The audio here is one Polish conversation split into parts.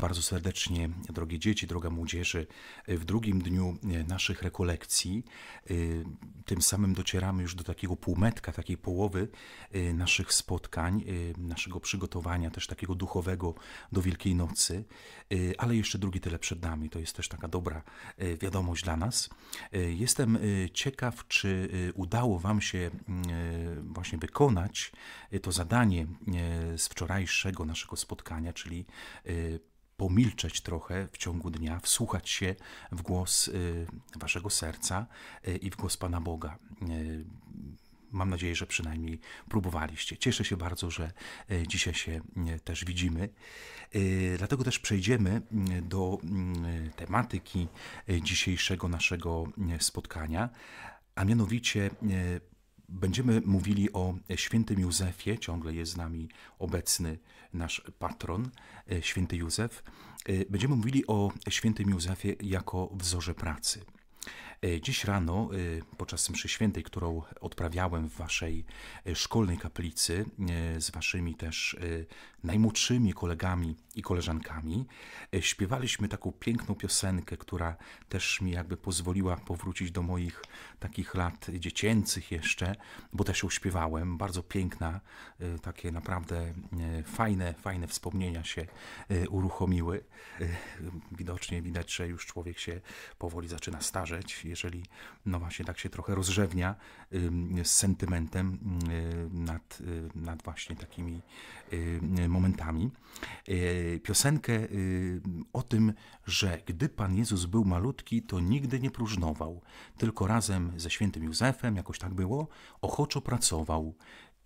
bardzo serdecznie, drogie dzieci, droga młodzieży, w drugim dniu e, naszych rekolekcji. E, tym samym docieramy już do takiego półmetka, takiej połowy e, naszych spotkań, naszego przygotowania, też takiego duchowego do Wielkiej Nocy, ale jeszcze drugi tyle przed nami. To jest też taka dobra wiadomość dla nas. Jestem ciekaw, czy udało Wam się właśnie wykonać to zadanie z wczorajszego naszego spotkania, czyli pomilczeć trochę w ciągu dnia, wsłuchać się w głos y, waszego serca y, i w głos Pana Boga. Y, mam nadzieję, że przynajmniej próbowaliście. Cieszę się bardzo, że dzisiaj się też widzimy. Dlatego też przejdziemy do tematyki dzisiejszego naszego spotkania, a mianowicie Będziemy mówili o świętym Józefie, ciągle jest z nami obecny nasz patron, e, święty Józef. E, będziemy mówili o świętym Józefie jako wzorze pracy. E, dziś rano, e, podczas mszy świętej, którą odprawiałem w waszej e, szkolnej kaplicy, z waszymi też najmłodszymi kolegami i koleżankami, śpiewaliśmy taką piękną piosenkę, która też mi jakby pozwoliła powrócić do moich takich lat dziecięcych jeszcze, bo też ją śpiewałem. Bardzo piękna, takie naprawdę fajne, fajne wspomnienia się uruchomiły. Widocznie widać, że już człowiek się powoli zaczyna starzeć jeżeli no właśnie tak się trochę rozrzewnia z sentymentem y, nad, y, nad właśnie takimi y, momentami. Piosenkę o tym, że gdy Pan Jezus był malutki, to nigdy nie próżnował, tylko razem ze świętym Józefem, jakoś tak było, ochoczo pracował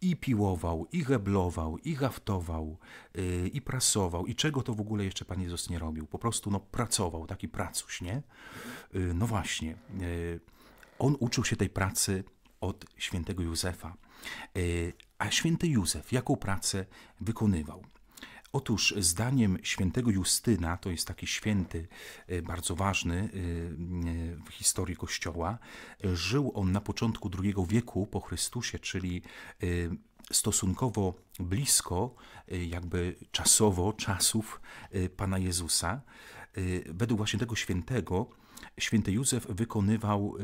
i piłował, i heblował, i haftował, yy, i prasował, i czego to w ogóle jeszcze Pan Jezus nie robił. Po prostu no, pracował, taki pracuś, nie? Yy, no właśnie, yy, on uczył się tej pracy od świętego Józefa. Y, a święty Józef jaką pracę wykonywał? Otóż zdaniem świętego Justyna, to jest taki święty, y, bardzo ważny y, y, w historii Kościoła, żył on na początku II wieku po Chrystusie, czyli stosunkowo blisko, jakby czasowo, czasów Pana Jezusa. Według właśnie tego świętego, święty Józef wykonywał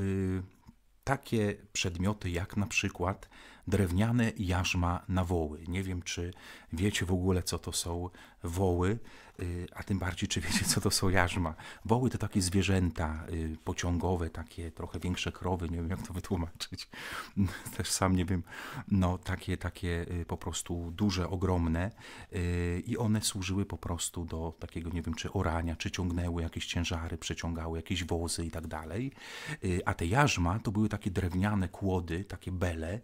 takie przedmioty jak na przykład drewniane jarzma na woły. Nie wiem, czy wiecie w ogóle, co to są woły, y, a tym bardziej, czy wiecie, co to są jarzma. Woły to takie zwierzęta y, pociągowe, takie trochę większe krowy, nie wiem, jak to wytłumaczyć. Też sam nie wiem. No, takie, takie y, po prostu duże, ogromne i one służyły po prostu do takiego, nie wiem, czy orania, czy ciągnęły jakieś ciężary, przeciągały jakieś wozy i tak dalej. A te jarzma to były takie drewniane kłody, takie bele,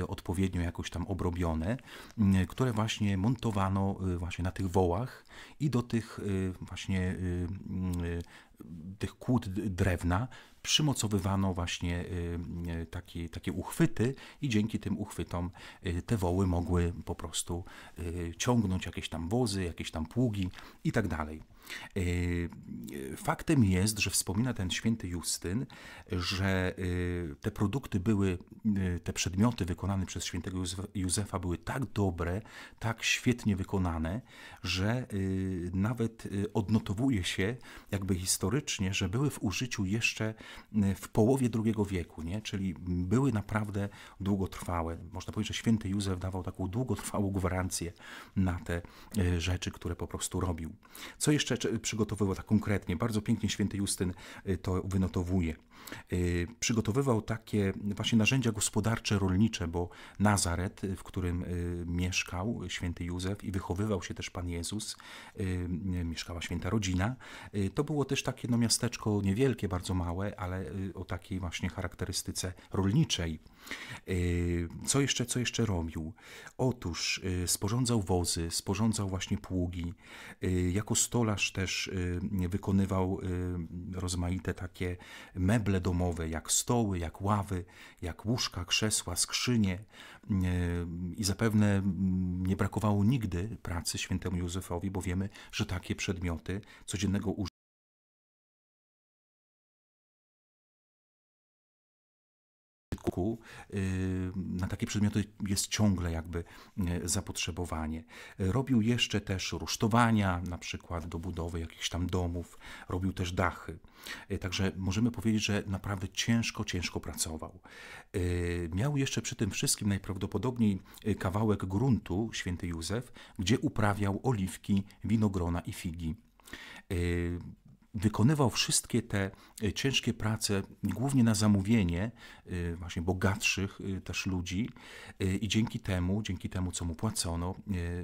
Y, odpowiednio jakoś tam obrobione, mm, które właśnie montowano y, właśnie na tych wołach i do tych y, właśnie mm, tych kłód drewna przymocowywano właśnie y, y, takie, takie uchwyty i dzięki tym uchwytom y, te woły mogły po prostu ciągnąć jakieś tam wozy, jakieś tam pługi i tak dalej. Faktem jest, że wspomina ten święty Justyn, że te produkty były, te przedmioty wykonane przez świętego Józefa były tak dobre, tak świetnie wykonane, że nawet odnotowuje się jakby historycznie, że były w użyciu jeszcze Y, w połowie II wieku, nie? czyli były naprawdę długotrwałe. Można powiedzieć, że święty Józef dawał taką długotrwałą gwarancję na te y, rzeczy, które po prostu robił. Co jeszcze przygotowywał tak konkretnie? Bardzo pięknie święty Justyn y, to wynotowuje. Przygotowywał takie właśnie narzędzia gospodarcze, rolnicze, bo Nazaret, w którym mieszkał święty Józef i wychowywał się też Pan Jezus, mieszkała święta rodzina, to było też takie no, miasteczko niewielkie, bardzo małe, ale y, o takiej właśnie charakterystyce rolniczej. Y, co jeszcze, co jeszcze robił? Otóż y, sporządzał wozy, sporządzał właśnie pługi. Jako stolarz też wykonywał rozmaite takie meble domowe, jak stoły, jak ławy, jak łóżka, krzesła, skrzynie. I zapewne mm, nie brakowało nigdy pracy świętemu Józefowi, bo wiemy, że takie przedmioty codziennego użytku użytku y, na takie przedmioty jest ciągle jakby y, zapotrzebowanie. Robił jeszcze też rusztowania, na przykład do budowy jakichś tam domów, robił też dachy. Y, także możemy powiedzieć, że naprawdę ciężko, ciężko pracował. Miał jeszcze przy tym wszystkim najprawdopodobniej kawałek gruntu, święty Józef, gdzie uprawiał oliwki, winogrona i figi wykonywał wszystkie te e, ciężkie prace, głównie na zamówienie e, właśnie bogatszych e, też ludzi i dzięki temu, dzięki temu co mu płacono,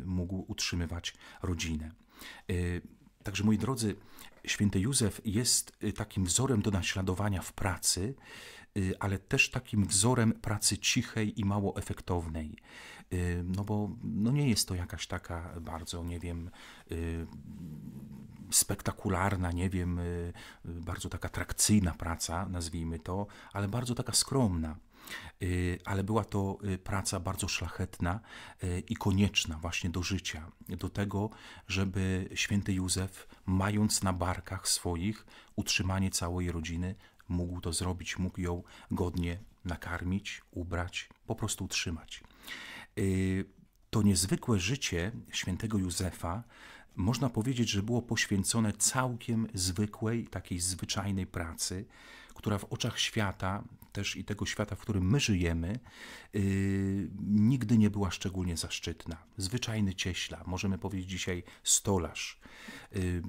mógł utrzymywać rodzinę. Także moi drodzy, święty Józef jest takim wzorem do naśladowania w pracy, Y, ale też takim wzorem pracy cichej i mało efektownej. Y, no bo no nie jest to jakaś taka bardzo, nie wiem, y, spektakularna, nie wiem, bardzo taka atrakcyjna praca, nazwijmy to, ale bardzo taka skromna ale była to praca bardzo szlachetna i konieczna właśnie do życia, do tego, żeby święty Józef, mając na barkach swoich utrzymanie całej rodziny, mógł to zrobić, mógł ją godnie nakarmić, ubrać, po prostu utrzymać. Y, to niezwykłe życie świętego Józefa można powiedzieć, że było poświęcone całkiem zwykłej, takiej zwyczajnej pracy, która w oczach świata, też i tego świata, w którym my żyjemy, yy, nigdy nie była szczególnie zaszczytna. Zwyczajny cieśla, możemy powiedzieć dzisiaj stolarz. Yy,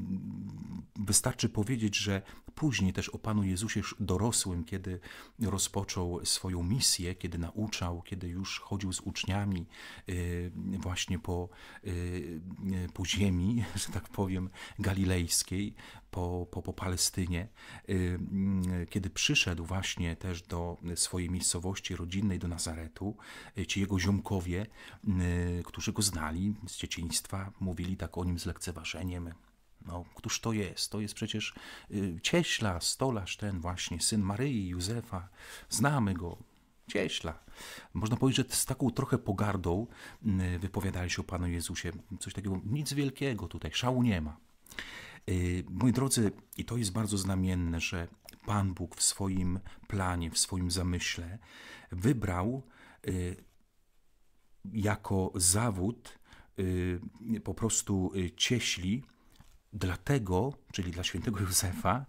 wystarczy powiedzieć, że później też o Panu Jezusie dorosłym, kiedy rozpoczął swoją misję, kiedy nauczał, kiedy już chodził z uczniami yy, właśnie po, y, y, po ziemi, że tak powiem, galilejskiej, po, po, po Palestynie, y, mm, kiedy przyszedł właśnie też do swojej miejscowości rodzinnej, do Nazaretu, y, ci jego ziomkowie, y, którzy go znali z dzieciństwa, mówili tak o nim z lekceważeniem, no, któż to jest? To jest przecież cieśla, stolarz ten właśnie, syn Maryi, Józefa. Znamy go, cieśla. Można powiedzieć, że z taką trochę pogardą wypowiadali się o Panu Jezusie. Coś takiego, nic wielkiego tutaj, szału nie ma. Y, moi drodzy, i to jest bardzo znamienne, że Pan Bóg w swoim planie, w swoim zamyśle wybrał y, jako zawód y, po prostu cieśli dlatego, czyli dla świętego Józefa,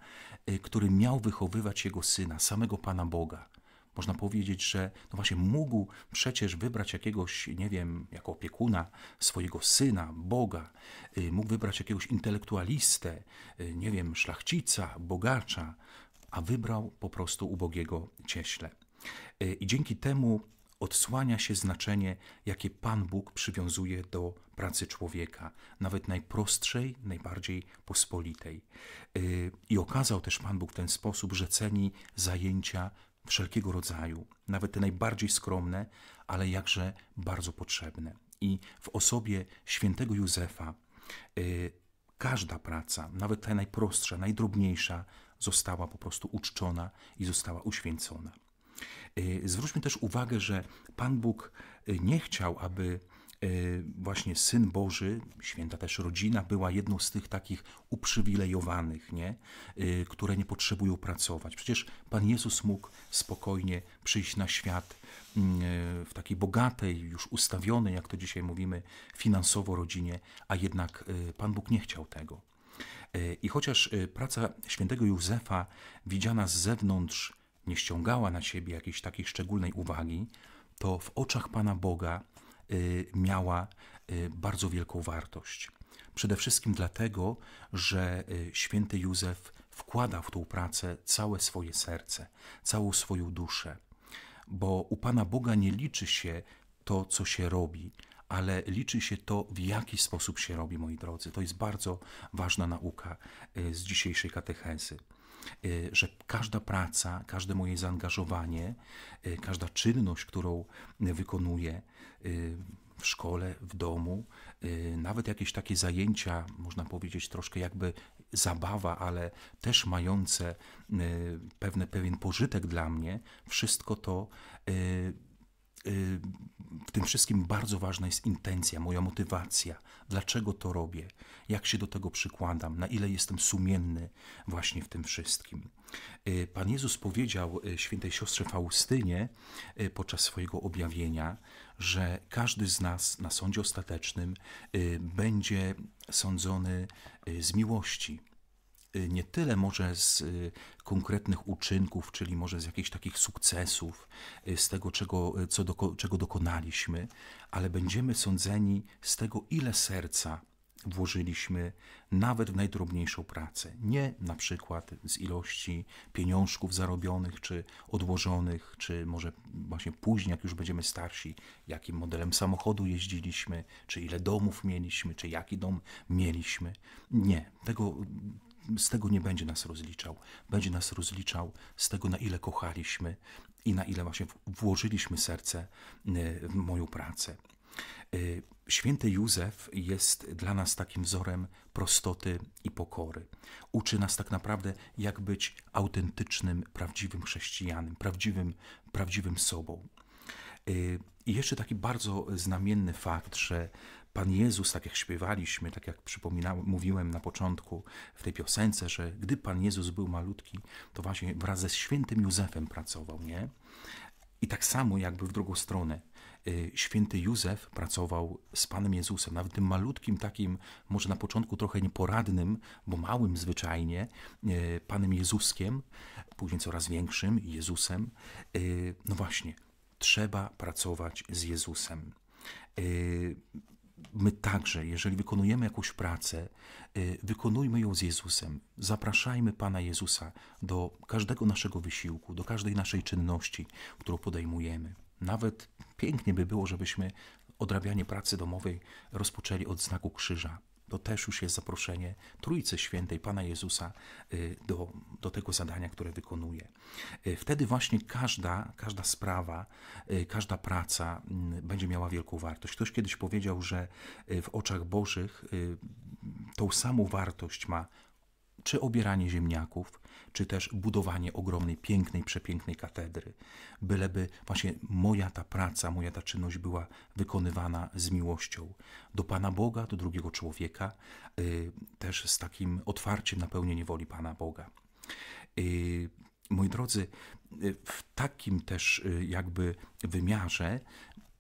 który miał wychowywać jego syna, samego Pana Boga. Można powiedzieć, że no właśnie mógł przecież wybrać jakiegoś, nie wiem, jako opiekuna swojego syna, Boga, y, mógł wybrać jakiegoś intelektualistę, y, nie wiem, szlachcica, bogacza, a wybrał po prostu ubogiego cieśle. Y, I dzięki temu odsłania się znaczenie, jakie Pan Bóg przywiązuje do pracy człowieka, nawet najprostszej, najbardziej pospolitej. I okazał też Pan Bóg w ten sposób, że ceni zajęcia wszelkiego rodzaju, nawet te najbardziej skromne, ale jakże bardzo potrzebne. I w osobie świętego Józefa y, każda praca, nawet ta najprostsza, najdrobniejsza, została po prostu uczczona i została uświęcona. Y, zwróćmy też uwagę, że Pan Bóg y, nie chciał, aby Y, właśnie Syn Boży, święta też rodzina, była jedną z tych takich uprzywilejowanych, nie? Y, które nie potrzebują pracować. Przecież Pan Jezus mógł spokojnie przyjść na świat mm, y, w takiej bogatej, już ustawionej, jak to dzisiaj mówimy, finansowo rodzinie, a jednak Pan Bóg nie chciał tego. I chociaż praca świętego Józefa widziana z zewnątrz nie ściągała na siebie jakiejś takiej szczególnej uwagi, to w oczach Pana Boga Y, miała y, bardzo wielką wartość. Przede wszystkim dlatego, że y, święty Józef wkłada w tą pracę całe swoje serce, całą swoją duszę, bo u Pana Boga nie liczy się to, co się robi, ale liczy się to, w jaki sposób się robi, moi drodzy. To jest bardzo ważna nauka z dzisiejszej katechezy. Y, że każda praca, każde moje zaangażowanie, y, każda czynność, którą wykonuję y, w szkole, w domu, nawet jakieś takie zajęcia, można powiedzieć troszkę jakby zabawa, ale też mające pewne, pewien pożytek dla mnie, wszystko to Y, w tym wszystkim bardzo ważna jest intencja, moja motywacja, dlaczego to robię, jak się do tego przykładam, na ile jestem sumienny właśnie w tym wszystkim. Y, Pan Jezus powiedział y, świętej siostrze Faustynie podczas swojego objawienia, że każdy z nas na sądzie ostatecznym będzie sądzony z miłości Y, nie tyle może z y, konkretnych uczynków, czyli może z jakichś takich sukcesów, y, z tego, czego, co doko, czego dokonaliśmy, ale będziemy sądzeni z tego, ile serca włożyliśmy nawet w najdrobniejszą pracę. Nie na przykład z ilości pieniążków zarobionych, czy odłożonych, czy może właśnie później, jak już będziemy starsi, jakim modelem samochodu jeździliśmy, czy ile domów mieliśmy, czy jaki dom mieliśmy. Nie, tego z tego nie będzie nas rozliczał. Będzie nas rozliczał z tego, na ile kochaliśmy i na ile właśnie włożyliśmy serce y, w moją pracę. Y, święty Józef jest dla nas takim wzorem prostoty i pokory. Uczy nas tak naprawdę, jak być autentycznym, prawdziwym chrześcijanem, prawdziwym, prawdziwym sobą. Y, I jeszcze taki bardzo znamienny fakt, że Pan Jezus, tak jak śpiewaliśmy, tak jak przypominałem, mówiłem na początku w tej piosence, że gdy Pan Jezus był malutki, to właśnie wraz ze świętym Józefem pracował, nie? I tak samo jakby w drugą stronę. Y, święty Józef pracował z Panem Jezusem, nawet tym malutkim, takim może na początku trochę nieporadnym, bo małym zwyczajnie, y, Panem Jezuskiem, później coraz większym Jezusem. Y, no właśnie, trzeba pracować z Jezusem my także, jeżeli wykonujemy jakąś pracę, y, wykonujmy ją z Jezusem. Zapraszajmy Pana Jezusa do każdego naszego wysiłku, do każdej naszej czynności, którą podejmujemy. Nawet pięknie by było, żebyśmy odrabianie pracy domowej rozpoczęli od znaku krzyża to też już jest zaproszenie Trójcy Świętej Pana Jezusa y, do, do tego zadania, które wykonuje. Y, wtedy właśnie każda, każda sprawa, y, każda praca mm, będzie miała wielką wartość. Ktoś kiedyś powiedział, że w oczach Bożych tą samą wartość ma czy obieranie ziemniaków, czy też budowanie ogromnej, pięknej, przepięknej katedry, byleby właśnie moja ta praca, moja ta czynność była wykonywana z miłością do Pana Boga, do drugiego człowieka, y, też z takim otwarciem pełnienie woli Pana Boga. Y, moi drodzy, y, w takim też y, jakby wymiarze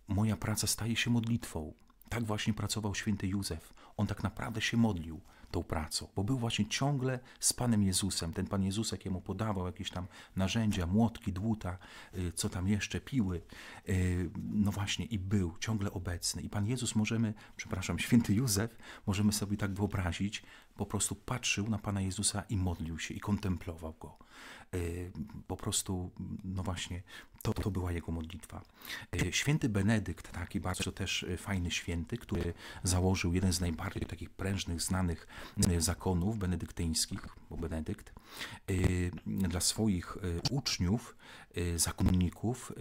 moja praca staje się modlitwą. Tak właśnie pracował święty Józef on tak naprawdę się modlił tą pracą, bo był właśnie ciągle z Panem Jezusem. Ten Pan Jezus, jak jemu podawał jakieś tam narzędzia, młotki, dłuta, y, co tam jeszcze, piły, y, no właśnie i był ciągle obecny. I Pan Jezus możemy, przepraszam, święty Józef, możemy sobie tak wyobrazić, po prostu patrzył na Pana Jezusa i modlił się i kontemplował Go. Y, po prostu, no właśnie, to, to była jego modlitwa. Święty Benedykt, taki bardzo też fajny święty, który założył jeden z najbardziej bardziej takich prężnych, znanych e, zakonów benedyktyńskich, bo Benedykt, e, dla swoich e, uczniów, zakonników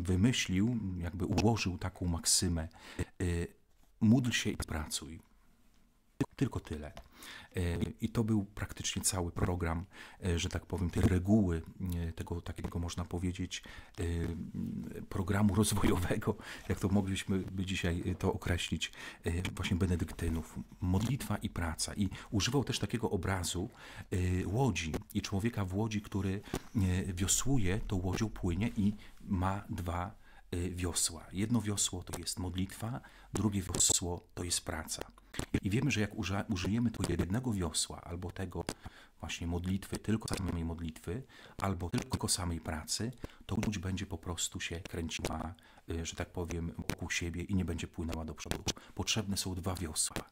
wymyślił, jakby ułożył taką maksymę módl się i pracuj. Tylko tyle. E, I to był praktycznie cały program, e, że tak powiem, tej reguły, e, tego takiego można powiedzieć, programu rozwojowego, jak to mogliśmy by dzisiaj to określić, właśnie benedyktynów. Modlitwa i praca. I używał też takiego obrazu łodzi i człowieka w łodzi, który wiosłuje, tą łodzią płynie i ma dwa Y, wiosła. Jedno wiosło to jest modlitwa, drugie wiosło to jest praca. I wiemy, że jak użyjemy tu jednego wiosła, albo tego właśnie modlitwy, tylko samej modlitwy, albo tylko samej pracy, to łódź będzie po prostu się kręciła, y, że tak powiem, wokół siebie i nie będzie płynęła do przodu. Potrzebne są dwa wiosła.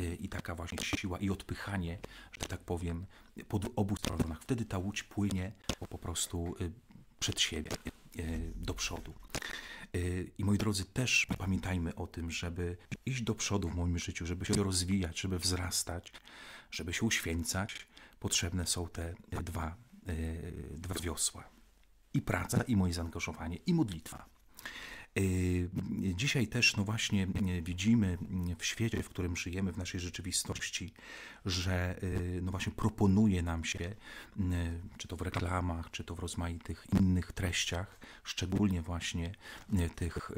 Y, I taka właśnie siła i odpychanie, że tak powiem, po obu stronach. Wtedy ta łódź płynie po prostu przed siebie. E, do przodu. E, I moi drodzy, też pamiętajmy o tym, żeby iść do przodu w moim życiu, żeby się rozwijać, żeby wzrastać, żeby się uświęcać, potrzebne są te e, dwa, dwa wiosła. I praca, i moje zaangażowanie, i modlitwa. Yy, dzisiaj też, no właśnie, yy, widzimy yy, w świecie, w którym żyjemy, w naszej rzeczywistości, że, no właśnie, proponuje nam się, czy to w reklamach, czy to w rozmaitych innych treściach, szczególnie właśnie tych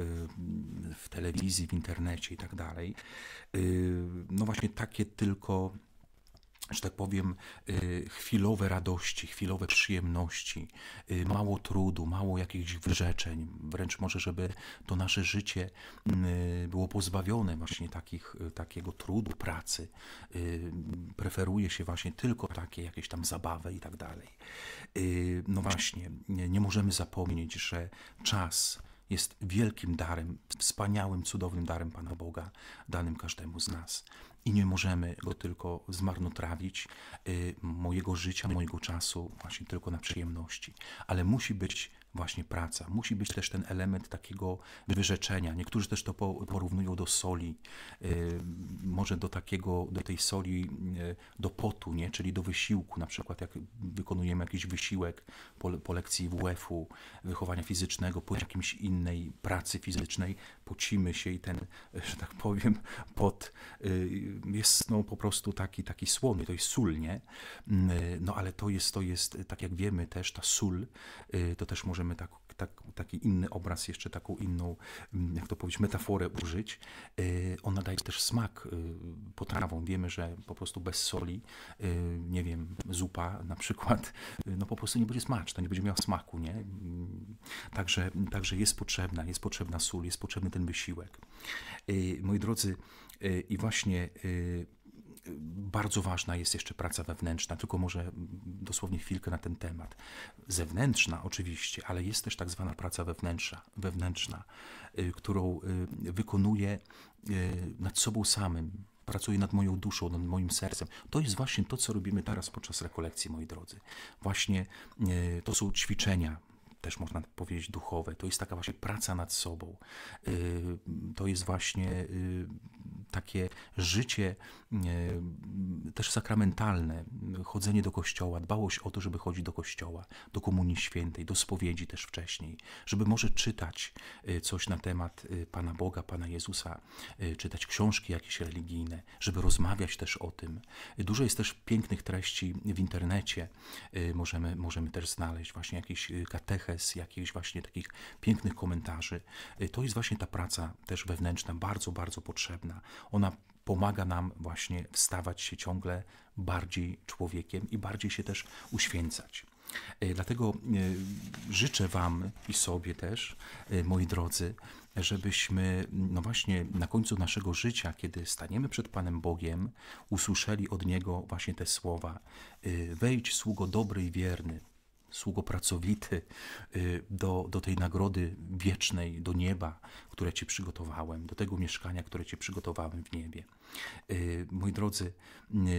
w telewizji, w internecie i tak dalej, no właśnie takie tylko że tak powiem, y, chwilowe radości, chwilowe przyjemności, y, mało trudu, mało jakichś wyrzeczeń, wręcz może, żeby to nasze życie y, było pozbawione właśnie takich, takiego trudu, pracy. Preferuje się właśnie tylko takie jakieś tam zabawy i tak dalej. No właśnie, nie możemy zapomnieć, że czas jest wielkim darem, wspaniałym, cudownym darem Pana Boga, danym każdemu z nas i nie możemy go tylko zmarnotrawić, y, mojego życia, mojego czasu właśnie tylko na przyjemności. Ale musi być właśnie praca, musi być też ten element takiego wyrzeczenia. Niektórzy też to porównują do soli, y, może do takiego, do tej soli, y, do potu, nie? czyli do wysiłku. Na przykład jak wykonujemy jakiś wysiłek po, po lekcji WF-u, wychowania fizycznego, po jakiejś innej pracy fizycznej, pocimy się i ten, że tak powiem, pot y, jest no, po prostu taki, taki słony, to jest sól, nie? Mm, no ale to jest, to jest, tak jak wiemy też, ta sól, y, to też możemy tak, tak, taki inny obraz, jeszcze taką inną, mm, jak to powiedzieć, metaforę użyć. Y, ona daje też smak potrawą. Wiemy, że po prostu bez soli, nie wiem, zupa na przykład, no po prostu nie będzie smaczna, nie będzie miała smaku, nie? Mm, Także, także jest potrzebna, jest potrzebna sól, jest potrzebny ten wysiłek. Y, moi drodzy, y, i właśnie y, bardzo ważna jest jeszcze praca wewnętrzna, tylko może dosłownie chwilkę na ten temat. Zewnętrzna oczywiście, ale jest też tak zwana praca wewnętrzna, wewnętrzna którą wykonuję nad sobą samym, pracuję nad moją duszą, nad moim sercem. To jest właśnie to, co robimy teraz podczas rekolekcji, moi drodzy. Właśnie to są ćwiczenia, też można powiedzieć duchowe, to jest taka właśnie praca nad sobą, y, to jest właśnie y, takie życie e, też sakramentalne, chodzenie do kościoła, dbałość o to, żeby chodzić do kościoła, do komunii świętej, do spowiedzi też wcześniej, żeby może czytać e, coś na temat e, Pana Boga, Pana Jezusa, czytać książki jakieś religijne, żeby rozmawiać też o tym. Dużo jest też pięknych treści w internecie, możemy, możemy też znaleźć właśnie jakiś kateches, jakichś właśnie takich pięknych komentarzy. To jest właśnie ta praca też wewnętrzna, bardzo, bardzo potrzebna. Ona pomaga nam właśnie wstawać się ciągle bardziej człowiekiem i bardziej się też uświęcać. E, dlatego e, życzę Wam i sobie też, e, moi drodzy, żebyśmy, no właśnie, na końcu naszego życia, kiedy staniemy przed Panem Bogiem, usłyszeli od Niego właśnie te słowa: Wejdź, sługo dobry i wierny, sługopracowity y, do, do tej nagrody wiecznej, do nieba, które Ci przygotowałem, do tego mieszkania, które Ci przygotowałem w niebie. Y, moi drodzy, y,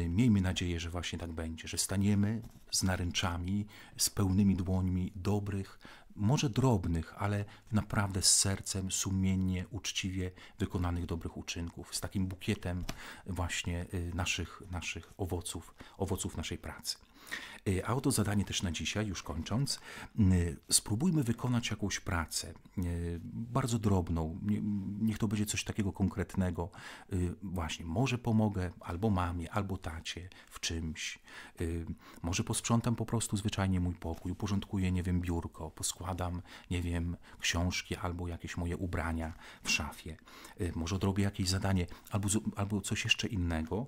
miejmy nadzieję, że właśnie tak będzie, że staniemy z naręczami, z pełnymi dłońmi dobrych, może drobnych, ale naprawdę z sercem, sumiennie, uczciwie wykonanych dobrych uczynków, z takim bukietem właśnie naszych, naszych owoców, owoców naszej pracy. Y, Auto zadanie też na dzisiaj, już kończąc. Y, spróbujmy wykonać jakąś pracę, y, bardzo drobną. Niech to będzie coś takiego konkretnego. Właśnie, może pomogę albo mamie, albo tacie w czymś. Może posprzątam po prostu zwyczajnie mój pokój, uporządkuję, nie wiem, biurko, poskładam, nie wiem, książki albo jakieś moje ubrania w szafie. Może odrobię jakieś zadanie albo, albo coś jeszcze innego,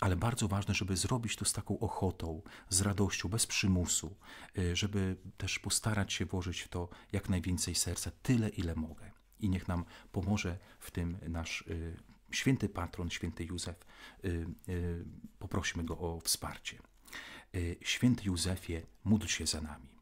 ale bardzo ważne, żeby zrobić to z taką ochotą, z z radością, bez przymusu, y, żeby też postarać się włożyć w to jak najwięcej serca, tyle ile mogę. I niech nam pomoże w tym nasz y, święty patron, święty Józef. Y, poprośmy go o wsparcie. Święty Józefie, módl się za nami.